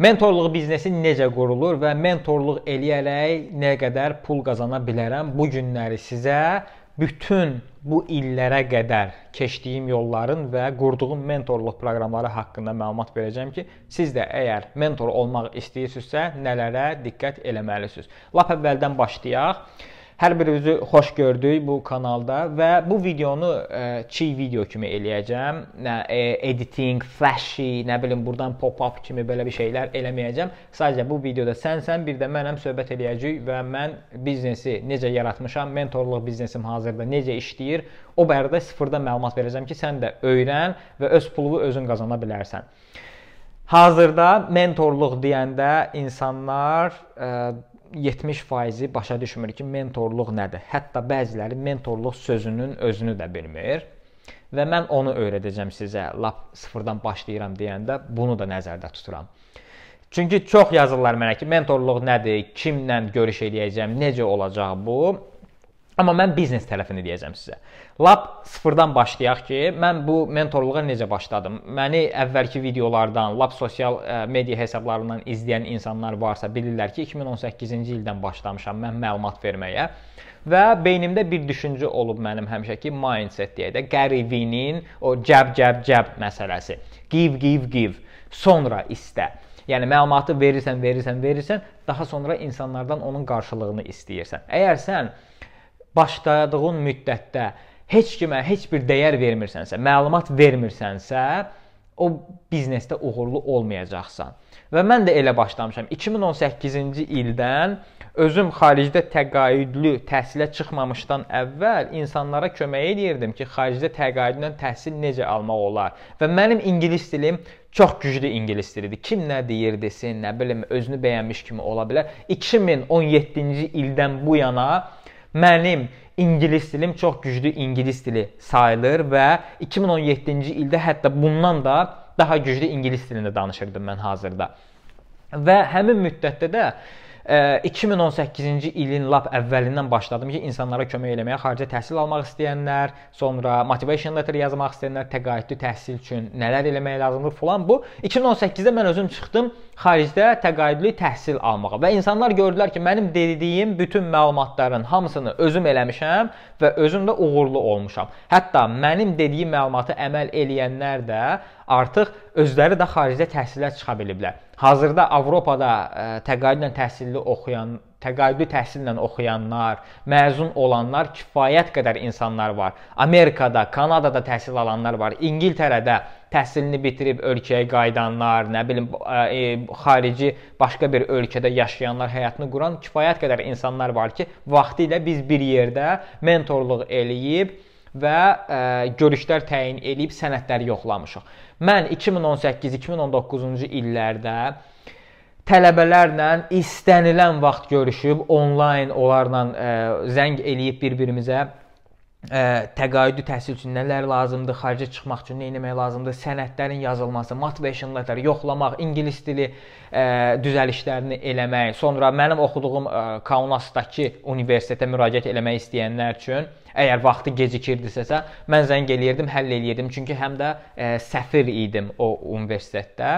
Mentorluq biznesi necə qurulur və mentorluq eləyərək nə qədər pul qazana bilərəm? Bu günləri sizə bütün bu illərə qədər keçdiyim yolların və qurduğum mentorluq proqramları haqqında məlumat verəcəm ki, siz də əgər mentor olmaq istəyirsinizsə, nələrə diqqət eləməlisiniz. Lap əvvəldən başlayaq. Hər birinizi xoş gördük bu kanalda və bu videonu ə, e, çi video kimi eləyəcəm. Nə e, editing, flashy, nə bilim burdan pop-up kimi belə bir şeylər eləməyəcəm. Sadəcə bu videoda sənsən, bir də mənəm söhbət eləyəcəyik və mən biznesi necə yaratmışam, mentorluq biznesim hazırda necə işləyir, o barədə sıfırdan məlumat verəcəm ki, sən də öyrən və öz pulunu özün qazana bilərsən. Hazırda mentorluq deyəndə insanlar ə, e, 70% başa düşmür ki, mentorluq nədir. Hətta bəziləri mentorluq sözünün özünü də bilmir. Və mən onu öyrədəcəm sizə. Lap sıfırdan başlayıram deyəndə bunu da nəzərdə tuturam. Çünki çox yazırlar mənə ki, mentorluq nədir, kimlə görüş eləyəcəm, necə olacaq bu? Amma mən biznes tərəfini deyəcəm sizə. Lap sıfırdan başlayaq ki, mən bu mentorluğa necə başladım. Məni əvvəlki videolardan, lap sosial ə, e, media hesablarından izləyən insanlar varsa, bilirlər ki, 2018-ci ildən başlamışam mən məlumat verməyə və beynimdə bir düşüncə olub mənim həmişəki mindset deyə də Qərivinin o cəb cəb cəb məsələsi. Give give give, sonra istə. Yəni məlumatı verirsən, verirsən, verirsən, daha sonra insanlardan onun qarşılığını istəyirsən. Əgər sən başladığın müddətdə heç kimə heç bir dəyər vermirsənsə, məlumat vermirsənsə, o biznesdə uğurlu olmayacaqsan. Və mən də elə başlamışam. 2018-ci ildən özüm xaricdə təqaüdlü təhsilə çıxmamışdan əvvəl insanlara kömək edirdim ki, xaricdə təqaüdlə təhsil necə almaq olar. Və mənim ingilis dilim çox güclü ingilis dilidir. Kim nə deyir desin, nə bilim özünü bəyənmiş kimi ola bilər. 2017-ci ildən bu yana Mənim ingilis dilim çox güclü ingilis dili sayılır və 2017-ci ildə hətta bundan da daha güclü ingilis dilində danışırdım mən hazırda. Və həmin müddətdə də 2018-ci ilin lap əvvəlindən başladım ki, insanlara kömək eləməyə, xaricə təhsil almaq istəyənlər, sonra motivation letter yazmaq istəyənlər, təqaüdlü təhsil üçün nələr eləmək lazımdır falan bu. 2018-də mən özüm çıxdım xaricdə təqaüdlü təhsil almağa və insanlar gördülər ki, mənim dediyim bütün məlumatların hamısını özüm eləmişəm və özüm də uğurlu olmuşam. Hətta mənim dediyim məlumatı əməl eləyənlər də artıq özləri də xaricdə təhsilə çıxa biliblər hazırda Avropada ə, e, təqaüdlə təhsilli oxuyan, təqaüdlü təhsillə oxuyanlar, məzun olanlar kifayət qədər insanlar var. Amerikada, Kanadada təhsil alanlar var. İngiltərədə təhsilini bitirib ölkəyə qayıdanlar, nə bilim ə, e, e, xarici başqa bir ölkədə yaşayanlar, həyatını quran kifayət qədər insanlar var ki, vaxtilə biz bir yerdə mentorluq eləyib və ə, e, görüşlər təyin edib sənədləri yoxlamışıq. Mən 2018-2019-cu illərdə tələbələrlə istənilən vaxt görüşüb onlayn onlarla ə, e, zəng eləyib bir-birimizə ə, təqaüdlü təhsil üçün nələr lazımdır, xaricə çıxmaq üçün nə etmək lazımdır, sənədlərin yazılması, motivation letter yoxlamaq, ingilis dili ə, düzəlişlərini eləmək, sonra mənim oxuduğum ə, Kaunasdakı universitetə müraciət eləmək istəyənlər üçün Əgər vaxtı gecikirdisə, mən zəng eləyirdim, həll eləyirdim, çünki həm də ə, səfir idim o universitetdə.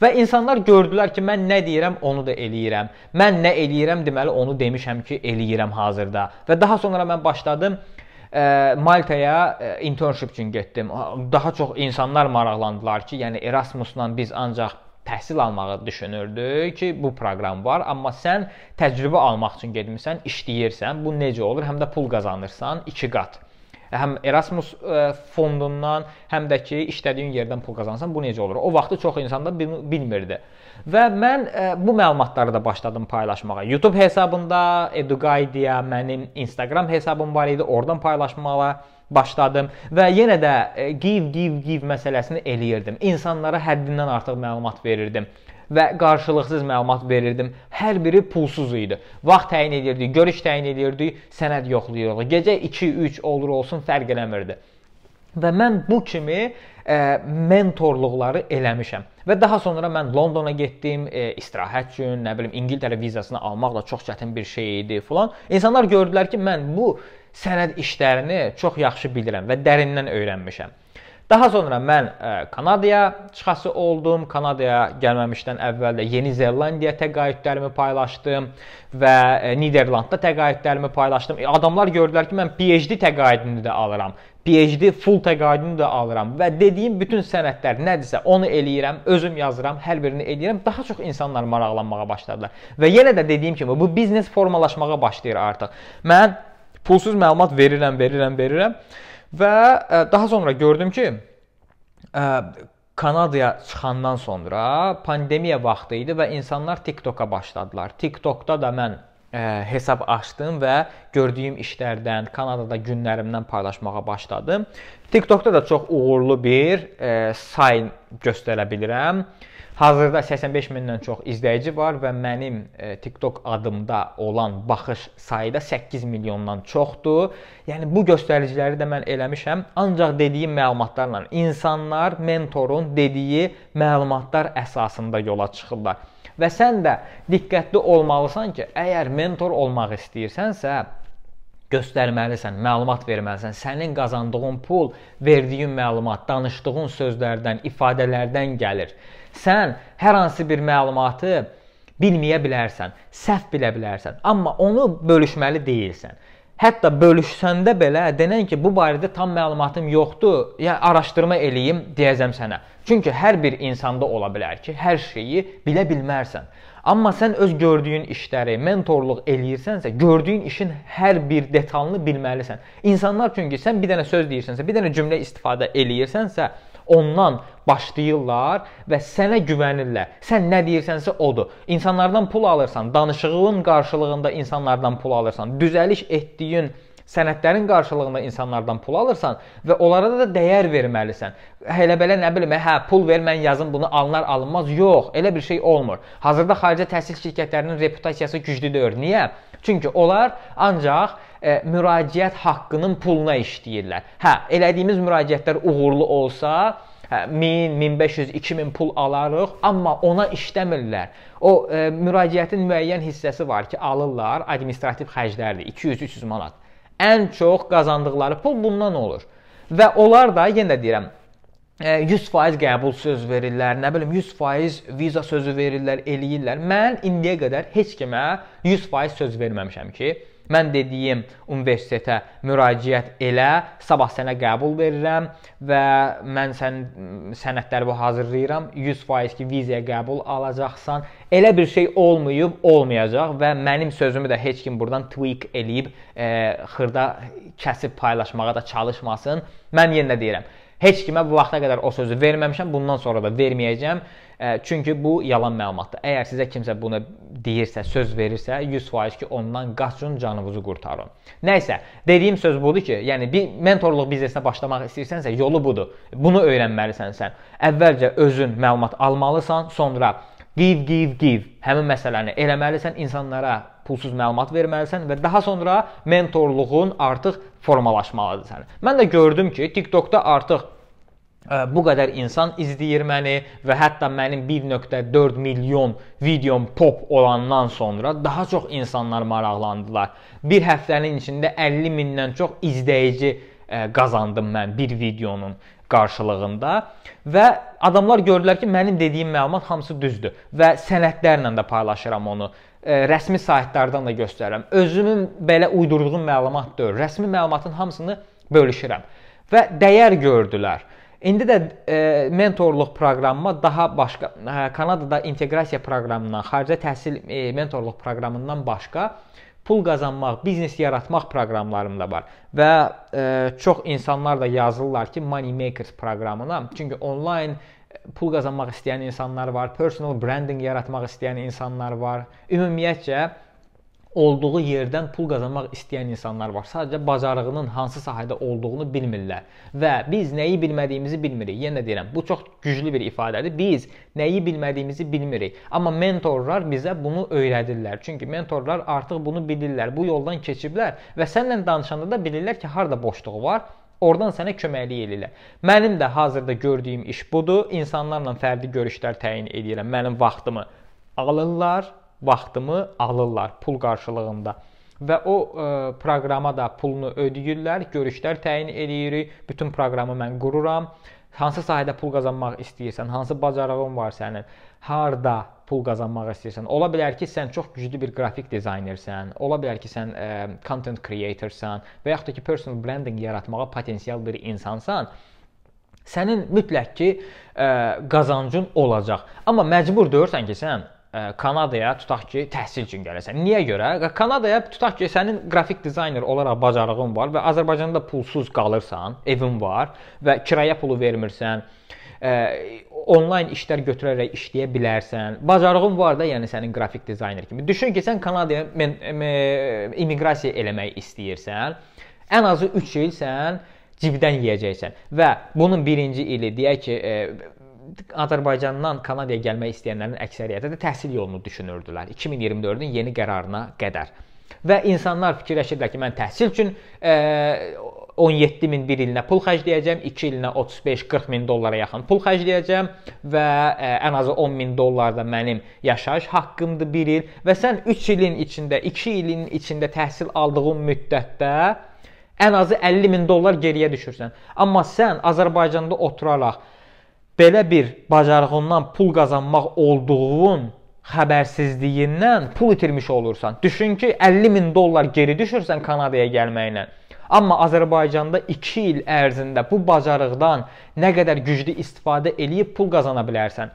Və insanlar gördülər ki, mən nə deyirəm, onu da eləyirəm. Mən nə eləyirəm, deməli onu demişəm ki, eləyirəm hazırda. Və daha sonra mən başladım ə, Maltaya e, internship üçün getdim. Daha çox insanlar maraqlandılar ki, yəni Erasmusla biz ancaq təhsil almağı düşünürdük ki, bu proqram var, amma sən təcrübə almaq üçün getmirsən, işləyirsən. Bu necə olur? Həm də pul qazanırsan 2 qat həm Erasmus e, fondundan, həm də ki, işlədiyin yerdən pul qazansan, bu necə olur? O vaxtı çox insan da bilmirdi. Və mən e, bu məlumatları da başladım paylaşmağa. YouTube hesabında Edugaidia mənim Instagram hesabım var idi. Oradan paylaşmağa başladım və yenə də e, give give give məsələsini eləyirdim. İnsanlara həddindən artıq məlumat verirdim və qarşılıqsız məlumat verirdim. Hər biri pulsuz idi. Vaxt təyin edirdik, görüş təyin edirdik, sənəd yoxlayırdıq. Gecə 2-3 olur olsun fərq eləmirdi. Və mən bu kimi e, mentorluqları eləmişəm. Və daha sonra mən Londona getdim, e, istirahət üçün, nə bilim, İngiltərə vizasını almaq da çox çətin bir şey idi filan. İnsanlar gördülər ki, mən bu sənəd işlərini çox yaxşı bilirəm və dərindən öyrənmişəm. Daha sonra mən e, Kanadaya çıxası oldum. Kanadaya gəlməmişdən əvvəl də Yeni Zelandiya təqaüdlərimi paylaşdım və e, Niderlandda təqaüdlərimi paylaşdım. E, adamlar gördülər ki, mən PhD təqaüdünü də alıram. PhD full təqaüdünü də alıram və dediyim bütün sənədlər nədirsə onu eləyirəm, özüm yazıram, hər birini eləyirəm. Daha çox insanlar maraqlanmağa başladılar. Və yenə də dediyim kimi bu biznes formalaşmağa başlayır artıq. Mən pulsuz məlumat verirəm, verirəm, verirəm. verirəm. Və e, daha sonra gördüm ki, e, Kanadaya çıxandan sonra pandemiya vaxtı idi və insanlar TikToka başladılar. TikTokda da mən ə, e, hesab açdım və gördüyüm işlərdən, Kanadada günlərimdən paylaşmağa başladım. TikTokda da çox uğurlu bir ə, sayın göstərə bilirəm. Ə, Hazırda 85 mindən çox izləyici var və mənim e, TikTok adımda olan baxış sayı da 8 milyondan çoxdur. Yəni bu göstəriciləri də mən eləmişəm. Ancaq dediyim məlumatlarla insanlar mentorun dediyi məlumatlar əsasında yola çıxırlar. Və sən də diqqətli olmalısan ki, əgər mentor olmaq istəyirsənsə, göstərməlisən, məlumat verməlisən. Sənin qazandığın pul verdiyin məlumat, danışdığın sözlərdən, ifadələrdən gəlir. Sən hər hansı bir məlumatı bilməyə bilərsən, səhv bilə bilərsən, amma onu bölüşməli deyilsən. Hətta bölüşsəndə belə denən ki, bu barədə tam məlumatım yoxdur, ya araşdırma eləyim deyəcəm sənə. Çünki hər bir insanda ola bilər ki, hər şeyi bilə bilmərsən. Amma sən öz gördüyün işləri, mentorluq eləyirsənsə, gördüyün işin hər bir detalını bilməlisən. İnsanlar çünki sən bir dənə söz deyirsənsə, bir dənə cümlə istifadə eləyirsənsə, ondan başlayırlar və sənə güvənirlər. Sən nə deyirsənsə odur. İnsanlardan pul alırsan, danışığın qarşılığında insanlardan pul alırsan, düzəliş etdiyin sənədlərin qarşılığında insanlardan pul alırsan və onlara da dəyər verməlisən. Elə belə nə bilim, hə, pul ver, mən yazım bunu alınar, alınmaz. Yox, elə bir şey olmur. Hazırda xarici təhsil şirkətlərinin reputasiyası güclüdür. Niyə? Çünki onlar ancaq e, müraciət haqqının puluna işləyirlər. Hə, elədiyimiz müraciətlər uğurlu olsa, hə 1000, 1500, 2000 pul alarıq, amma ona işləmirlər. O e, müraciətin müəyyən hissəsi var ki, alırlar administrativ xərclərdir, 200-300 manat. Ən çox qazandıqları pul bundan olur. Və onlar da yenə də deyirəm 100% e, qəbul söz verirlər, nə bilim 100% viza sözü verirlər, eləyirlər. Mən indiyə qədər heç kimə 100% söz verməmişəm ki, Mən dediyim universitetə müraciət elə, sabah sənə qəbul verirəm və mən sən sənədlərimi hazırlayıram. 100% ki, vizaya qəbul alacaqsan. Elə bir şey olmayıb, olmayacaq və mənim sözümü də heç kim burdan tweak eləyib, e, xırda kəsib paylaşmağa da çalışmasın. Mən yenə deyirəm, Heç kimə bu vaxta qədər o sözü verməmişəm, bundan sonra da verməyəcəm. Çünki bu yalan məlumatdır. Əgər sizə kimsə bunu deyirsə, söz verirsə, 100% ki, ondan qaçın, canınızı qurtarın. Nə isə, dediyim söz budur ki, yəni bir mentorluq biznesinə başlamaq istəyirsənsə, yolu budur. Bunu öyrənməlisən sən. Əvvəlcə özün məlumat almalısan, sonra Give, give, give. Həmin məsələni eləməlisən, insanlara pulsuz məlumat verməlisən və daha sonra mentorluğun artıq formalaşmalıdır sənin. Mən də gördüm ki, TikTokda artıq e, bu qədər insan izləyir məni və hətta mənim 1.4 milyon videom pop olandan sonra daha çox insanlar maraqlandılar. Bir həftənin içində 50 mindən çox izləyici e, qazandım mən bir videonun qarşılığında və adamlar gördülər ki, mənim dediyim məlumat hamısı düzdür və sənədlərlə də paylaşıram onu. E, rəsmi saytlardan da göstərirəm. Özümün belə uydurduğum məlumat deyil. Rəsmi məlumatın hamısını bölüşürəm və dəyər gördülər. İndi də e, mentorluq proqramıma daha başqa e, Kanadada inteqrasiya proqramından, xaricə təhsil e, mentorluq proqramından başqa e, pul qazanmaq, biznes yaratmaq proqramlarım da var. Və e, çox insanlar da yazırlar ki, money makers proqramına. Çünki onlayn e, pul qazanmaq istəyən insanlar var, personal branding yaratmaq istəyən insanlar var. Ümumiyyətcə olduğu yerdən pul qazanmaq istəyən insanlar var. Sadəcə bacarığının hansı sahədə olduğunu bilmirlər və biz nəyi bilmədiyimizi bilmirik. Yenə yəni deyirəm, bu çox güclü bir ifadədir. Biz nəyi bilmədiyimizi bilmirik. Amma mentorlar bizə bunu öyrədirlər. Çünki mentorlar artıq bunu bilirlər, bu yoldan keçiblər və səninlə danışanda da bilirlər ki, harda boşluğu var. Oradan sənə köməklik eləyirlər. Mənim də hazırda gördüyüm iş budur. İnsanlarla fərdi görüşlər təyin edirəm. Mənim vaxtımı alırlar vaxtımı alırlar pul qarşılığında və o ə, e, proqrama da pulunu ödəyirlər, görüşlər təyin eləyirik, bütün proqramı mən qururam. Hansı sahədə pul qazanmaq istəyirsən, hansı bacarığın var sənin, harda pul qazanmaq istəyirsən. Ola bilər ki, sən çox güclü bir qrafik dizaynersən, ola bilər ki, sən ə, e, content creatorsan və yaxud da ki, personal branding yaratmağa potensial bir insansan. Sənin mütləq ki ə, e, qazancın olacaq. Amma məcbur deyirsən ki, sən Kanadaya tutaq ki, təhsil üçün gələrsən. Niyə görə? Kanadaya tutaq ki, sənin qrafik dizayner olaraq bacarığın var və Azərbaycanda pulsuz qalırsan, evin var və kirayə pulu vermirsən, ə, onlayn işlər götürərək işləyə bilərsən. Bacarığın var da, yəni sənin qrafik dizayner kimi. Düşün ki, sən Kanadaya immiqrasiya eləmək istəyirsən. Ən azı 3 il sən cibdən yeyəcəksən və bunun birinci ili deyək ki, ə, Azərbaycandan Kanadaya gəlmək istəyənlərin əksəriyyəti də təhsil yolunu düşünürdülər 2024-ün yeni qərarına qədər. Və insanlar fikirləşirdilər ki, mən təhsil üçün e, 17 min 1 ilinə pul xərcləyəcəm, 2 ilinə 35-40 min dollara yaxın pul xərcləyəcəm və ə, e, ən azı 10 min dollar da mənim yaşayış haqqımdır 1 il və sən 3 ilin içində, 2 ilin içində təhsil aldığın müddətdə ən azı 50 min dollar geriyə düşürsən. Amma sən Azərbaycanda oturaraq belə bir bacarığından pul qazanmaq olduğun xəbərsizliyindən pul itirmiş olursan. Düşün ki, 50 min dollar geri düşürsən Kanadaya gəlməklə. Amma Azərbaycanda 2 il ərzində bu bacarıqdan nə qədər güclü istifadə eləyib pul qazana bilərsən.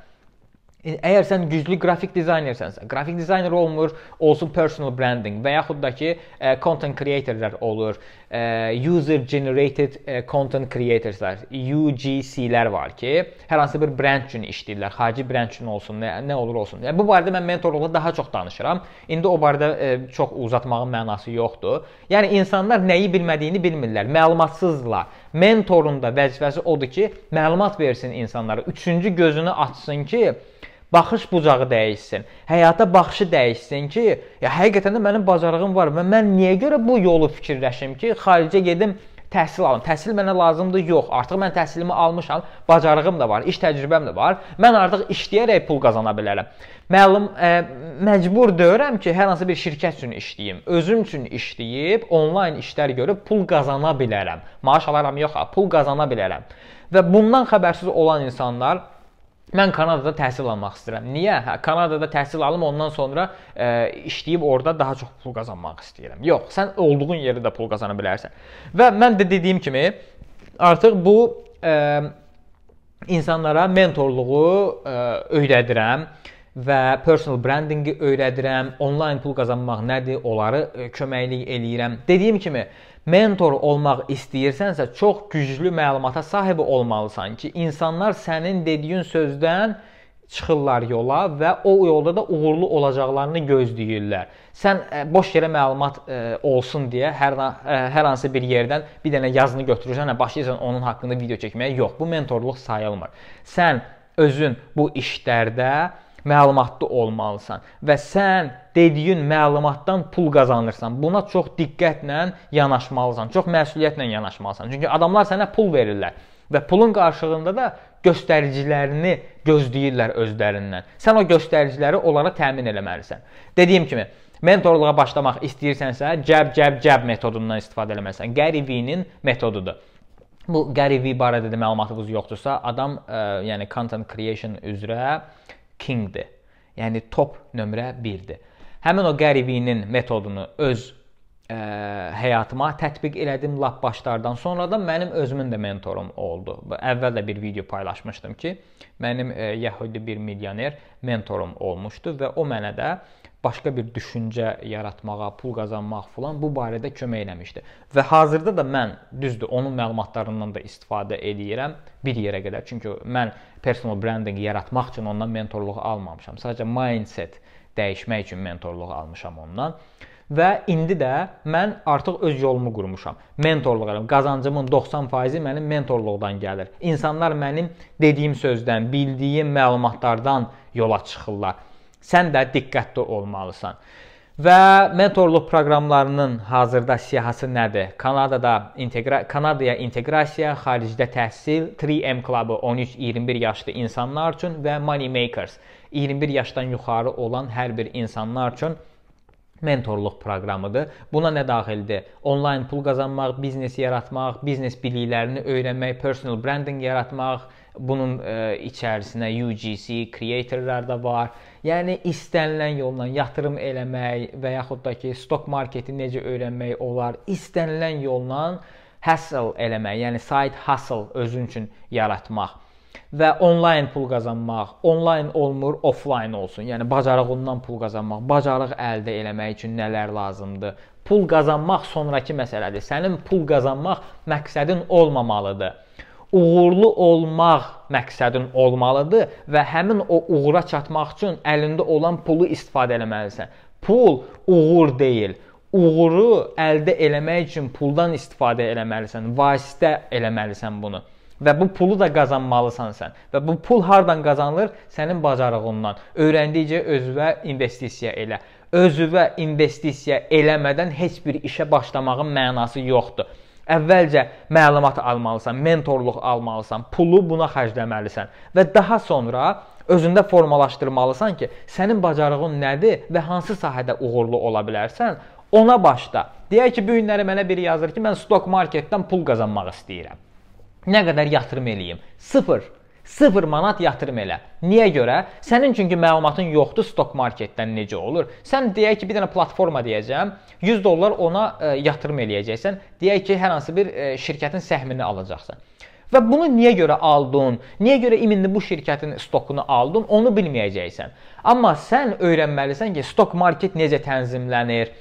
E, əgər sən güclü qrafik dizaynersənsə, qrafik dizayner olmur, olsun personal branding və yaxud da ki, ə, e, content creatorlar olur, ə, e, user generated ə, content creatorslar, UGC-lər var ki, hər hansı bir brend üçün işləyirlər, xarici brend üçün olsun, nə, nə olur olsun. Yəni bu barədə mən mentorluqda daha çox danışıram. İndi o barədə ə, çox uzatmağın mənası yoxdur. Yəni insanlar nəyi bilmədiyini bilmirlər, məlumatsızlar. Mentorun da vəzifəsi odur ki, məlumat versin insanlara, üçüncü gözünü açsın ki, baxış bucağı dəyişsin, həyata baxışı dəyişsin ki, ya həqiqətən də mənim bacarığım var və mən niyə görə bu yolu fikirləşim ki, xaricə gedim təhsil alım. Təhsil mənə lazımdır? Yox. Artıq mən təhsilimi almışam, bacarığım da var, iş təcrübəm də var. Mən artıq işləyərək pul qazana bilərəm. Məlum ə, e, məcbur deyirəm ki, hər hansı bir şirkət üçün işləyim, özüm üçün işləyib, onlayn işlər görüb pul qazana bilərəm. Maaş alaram yox, pul qazana bilərəm. Və bundan xəbərsiz olan insanlar Mən Kanadada təhsil almaq istəyirəm. Niyə? Hə, Kanadada təhsil alım, ondan sonra e, işləyib orada daha çox pul qazanmaq istəyirəm. Yox, sən olduğun yerdə də pul qazana bilərsən. Və mən də dediyim kimi, artıq bu e, insanlara mentorluğu e, öyrədirəm və personal brandinqi öyrədirəm, onlayn pul qazanmaq nədir, onları e, köməklik eləyirəm. Dediyim kimi, e, mentor olmaq istəyirsənsə, çox güclü məlumata sahib olmalısan ki, insanlar sənin dediyin sözdən çıxırlar yola və o yolda da uğurlu olacaqlarını gözləyirlər. Sən e, boş yerə məlumat e, olsun deyə hər e, hər hansı bir yerdən bir dənə yazını götürürsən, hə, başlayırsan onun haqqında video çəkməyə. Yox, bu mentorluq sayılmır. Sən özün bu işlərdə məlumatlı olmalısan və sən dediyin məlumatdan pul qazanırsan. Buna çox diqqətlə yanaşmalısan, çox məsuliyyətlə yanaşmalısan. Çünki adamlar sənə pul verirlər və pulun qarşılığında da göstəricilərini gözləyirlər özlərindən. Sən o göstəriciləri onlara təmin etməlisən. Dediyim kimi, mentorluğa başlamaq istəyirsənsə, cəb-cəb-cəb metodundan istifadə etməlisən. Qəribinin metodudur. Bu qəribi barədə də məlumatınız yoxdursa, adam ə, e, yəni content creation üzrə kingdir. Yəni top nömrə 1-dir. Həmin o qəribinin metodunu öz ə, e, həyatıma tətbiq elədim lap başlardan. Sonra da mənim özümün də mentorum oldu. Əvvəl də bir video paylaşmışdım ki, mənim ə, e, yəhudi bir milyoner mentorum olmuşdu və o mənə də ə, başqa bir düşüncə yaratmağa, pul qazanmaq falan bu barədə kömək eləmişdi. Və hazırda da mən düzdür, onun məlumatlarından da istifadə eləyirəm bir yerə qədər. Çünki mən personal branding yaratmaq üçün ondan mentorluq almamışam. Sadəcə mindset dəyişmək üçün mentorluq almışam ondan. Və indi də mən artıq öz yolumu qurmuşam. Mentorluq edirəm. Qazancımın 90%-i mənim mentorluqdan gəlir. İnsanlar mənim dediyim sözdən, bildiyim məlumatlardan yola çıxırlar Sən də diqqətli olmalısan. Və mentorluq proqramlarının hazırda siyahısı nədir? Kanadada inteqra Kanadaya inteqrasiya, xaricdə təhsil, 3M klubu 13-21 yaşlı insanlar üçün və money makers 21 yaşdan yuxarı olan hər bir insanlar üçün mentorluq proqramıdır. Buna nə daxildir? Onlayn pul qazanmaq, biznes yaratmaq, biznes biliklərini öyrənmək, personal branding yaratmaq, Bunun e, içərisinə UGC, creatorlar da var. Yəni istənilən yolla yatırım eləmək və yaxud da ki, stok marketi necə öyrənmək olar, istənilən yolla hustle eləmək, yəni side hustle özün üçün yaratmaq və onlayn pul qazanmaq, onlayn olmur, offlayn olsun. Yəni bacarığından pul qazanmaq, bacarıq əldə eləmək üçün nələr lazımdır? Pul qazanmaq sonrakı məsələdir. Sənin pul qazanmaq məqsədin olmamalıdır uğurlu olmaq məqsədin olmalıdır və həmin o uğura çatmaq üçün əlində olan pulu istifadə etməlisən. Pul uğur deyil. Uğuru əldə etmək üçün puldan istifadə etməlisən, vasitə etməlisən bunu. Və bu pulu da qazanmalısan sən. Və bu pul hardan qazanılır? Sənin bacarığından. Öyrəndikcə özünə investisiya elə. Özünə investisiya eləmədən heç bir işə başlamağın mənası yoxdur. Əvvəlcə məlumat almalısan, mentorluq almalısan, pulu buna xərcləməlisən və daha sonra özündə formalaşdırmalısan ki, sənin bacarığın nədir və hansı sahədə uğurlu ola bilərsən, ona başla. Deyək ki, bu günləri mənə biri yazır ki, mən stok marketdən pul qazanmaq istəyirəm. Nə qədər yatırım eləyim? 0. 0 manat yatırım elə. Niyə görə? Sənin çünki məlumatın yoxdur stok marketdən necə olur. Sən deyək ki, bir dənə platforma deyəcəm, 100 dollar ona ə, e, yatırım eləyəcəksən. Deyək ki, hər hansı bir ə, e, şirkətin səhmini alacaqsan. Və bunu niyə görə aldın? Niyə görə indi bu şirkətin stokunu aldın? Onu bilməyəcəksən. Amma sən öyrənməlisən ki, stok market necə tənzimlənir?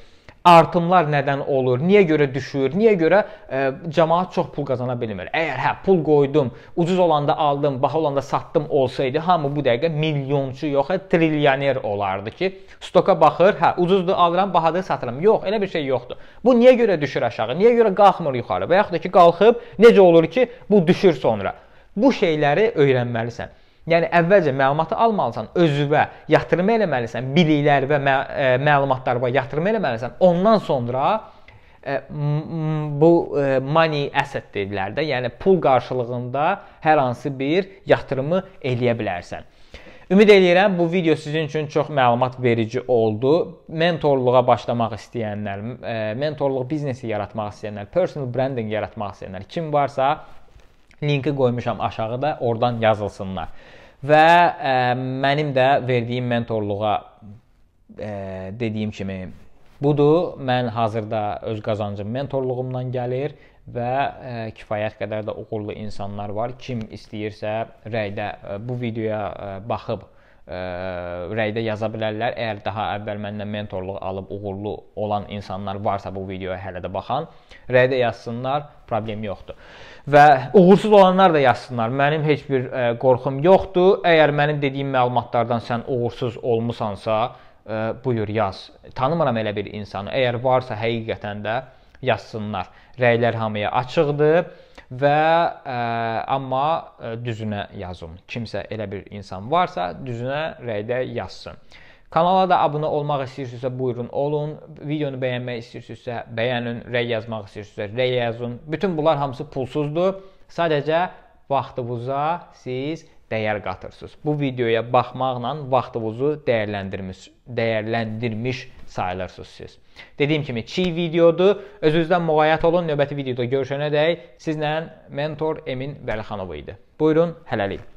artımlar nədən olur, niyə görə düşür, niyə görə ə, e, cəmaat çox pul qazana bilmir. Əgər hə pul qoydum, ucuz olanda aldım, baha olanda satdım olsaydı, hamı bu dəqiqə milyonçu yox, hə trilyoner olardı ki, stoka baxır, hə ucuzdur alıram, bahadır satıram. Yox, elə bir şey yoxdur. Bu niyə görə düşür aşağı, niyə görə qalxmır yuxarı və yaxud da ki qalxıb necə olur ki, bu düşür sonra. Bu şeyləri öyrənməlisən. Yəni əvvəlcə məlumatı almalısan, özünə yatırım eləməlisən, biliklər və mə ə, e, məlumatlar var, yatırım eləməlisən. Ondan sonra ə, e, bu ə, e, money asset deyirlər də, yəni pul qarşılığında hər hansı bir yatırımı eləyə bilərsən. Ümid edirəm bu video sizin üçün çox məlumat verici oldu. Mentorluğa başlamaq istəyənlər, ə, mentorluq biznesi yaratmaq istəyənlər, personal branding yaratmaq istəyənlər kim varsa linki qoymuşam aşağıda, oradan yazılsınlar və ə, e, mənim də verdiyim mentorluğa ə, e, dediyim kimi budur. Mən hazırda öz qazancım mentorluğumdan gəlir və ə, e, kifayət qədər də uğurlu insanlar var. Kim istəyirsə rəydə ə, bu videoya ə, baxıb rəydə yaza bilərlər. Əgər daha əvvəl məndən mentorluq alıb uğurlu olan insanlar varsa bu videoya hələ də baxan, rəydə yazsınlar, problem yoxdur. Və uğursuz olanlar da yazsınlar. Mənim heç bir ə, qorxum yoxdur. Əgər mənim dediyim məlumatlardan sən uğursuz olmusansa, ə, buyur yaz. Tanımıram elə bir insanı. Əgər varsa həqiqətən də yazsınlar. Rəylər hamıya açıqdır və ə, e, amma ə, e, düzünə yazın. Kimsə elə bir insan varsa, düzünə rəydə yazsın. Kanala da abunə olmaq istəyirsinizsə, buyurun olun. Videonu bəyənmək istəyirsinizsə, bəyənin, rəy yazmaq istəyirsinizsə, rəy yazın. Bütün bunlar hamısı pulsuzdur. Sadəcə vaxtınıza siz dəyər qatırsınız. Bu videoya baxmaqla vaxtınızı dəyərləndirmiş dəyərləndirmiş sayılırsınız siz. Dediyim kimi çiy videodur. Özünüzdən müğayət olun. Növbəti videoda görüşənə dək sizlə mentor Emin Vəlixanov idi. Buyurun, hələlik.